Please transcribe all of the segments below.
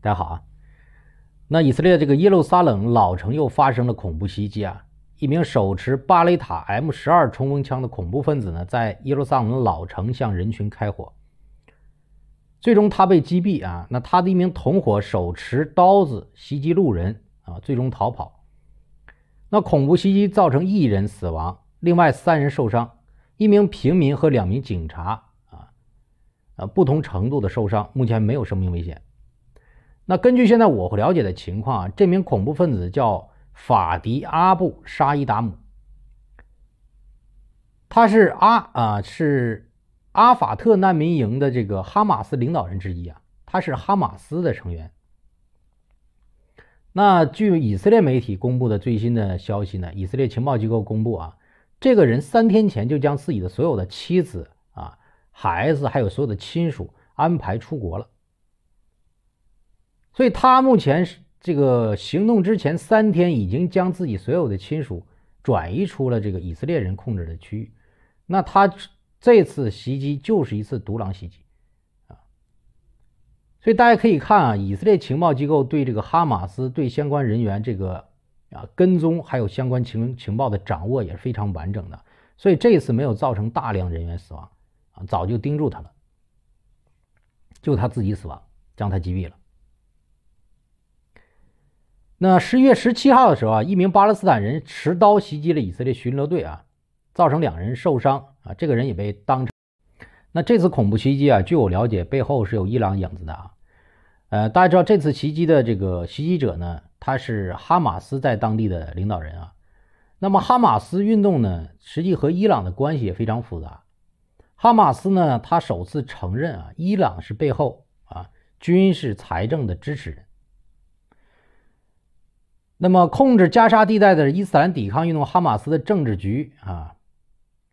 大家好啊！那以色列这个耶路撒冷老城又发生了恐怖袭击啊！一名手持巴雷塔 M 十二冲锋枪的恐怖分子呢，在耶路撒冷老城向人群开火，最终他被击毙啊！那他的一名同伙手持刀子袭击路人啊，最终逃跑。那恐怖袭击造成一人死亡，另外三人受伤，一名平民和两名警察啊，啊不同程度的受伤，目前没有生命危险。那根据现在我了解的情况啊，这名恐怖分子叫法迪阿布沙伊达姆，他是阿啊是阿法特难民营的这个哈马斯领导人之一啊，他是哈马斯的成员。那据以色列媒体公布的最新的消息呢，以色列情报机构公布啊，这个人三天前就将自己的所有的妻子啊、孩子还有所有的亲属安排出国了。所以他目前是这个行动之前三天，已经将自己所有的亲属转移出了这个以色列人控制的区域。那他这次袭击就是一次独狼袭击啊。所以大家可以看啊，以色列情报机构对这个哈马斯对相关人员这个啊跟踪，还有相关情情报的掌握也是非常完整的。所以这次没有造成大量人员死亡啊，早就盯住他了，就他自己死亡，将他击毙了。那十一月十七号的时候啊，一名巴勒斯坦人持刀袭击了以色列巡逻队啊，造成两人受伤啊，这个人也被当场。那这次恐怖袭击啊，据我了解，背后是有伊朗影子的啊。呃，大家知道这次袭击的这个袭击者呢，他是哈马斯在当地的领导人啊。那么哈马斯运动呢，实际和伊朗的关系也非常复杂。哈马斯呢，他首次承认啊，伊朗是背后啊军事财政的支持人。那么，控制加沙地带的伊斯兰抵抗运动哈马斯的政治局啊，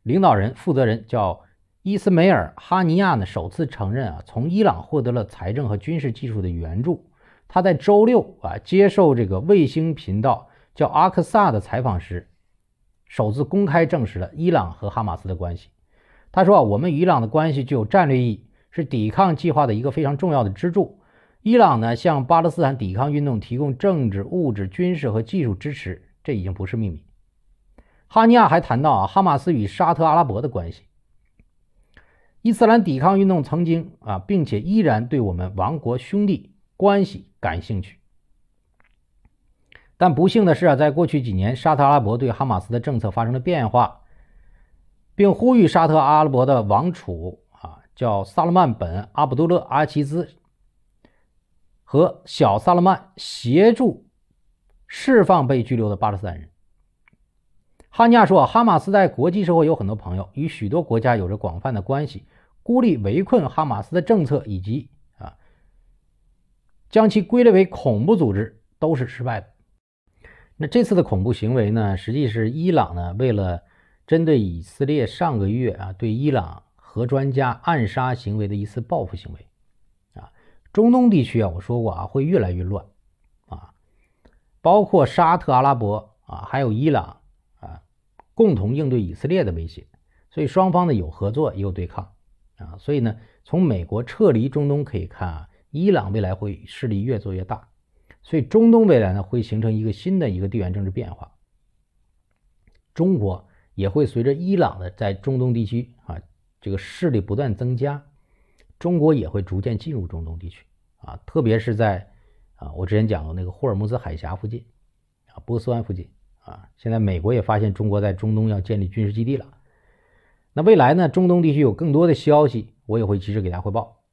领导人负责人叫伊斯梅尔·哈尼亚呢，首次承认啊，从伊朗获得了财政和军事技术的援助。他在周六啊，接受这个卫星频道叫阿克萨的采访时，首次公开证实了伊朗和哈马斯的关系。他说啊，我们与伊朗的关系具有战略意义，是抵抗计划的一个非常重要的支柱。伊朗呢，向巴勒斯坦抵抗运动提供政治、物质、军事和技术支持，这已经不是秘密。哈尼亚还谈到啊，哈马斯与沙特阿拉伯的关系，伊斯兰抵抗运动曾经啊，并且依然对我们王国兄弟关系感兴趣。但不幸的是啊，在过去几年，沙特阿拉伯对哈马斯的政策发生了变化，并呼吁沙特阿拉伯的王储啊，叫萨勒曼本阿卜杜勒阿齐兹。和小萨勒曼协助释放被拘留的巴勒斯坦人。哈尼亚说：“哈马斯在国际社会有很多朋友，与许多国家有着广泛的关系。孤立围困哈马斯的政策，以及啊，将其归类为恐怖组织，都是失败的。”那这次的恐怖行为呢，实际是伊朗呢为了针对以色列上个月啊对伊朗核专家暗杀行为的一次报复行为。中东地区啊，我说过啊，会越来越乱，啊，包括沙特阿拉伯啊，还有伊朗啊，共同应对以色列的威胁，所以双方呢有合作也有对抗，啊，所以呢，从美国撤离中东可以看啊，伊朗未来会势力越做越大，所以中东未来呢会形成一个新的一个地缘政治变化，中国也会随着伊朗的在中东地区啊这个势力不断增加。中国也会逐渐进入中东地区，啊，特别是在，啊，我之前讲的那个霍尔木兹海峡附近，啊，波斯湾附近，啊，现在美国也发现中国在中东要建立军事基地了。那未来呢，中东地区有更多的消息，我也会及时给大家汇报。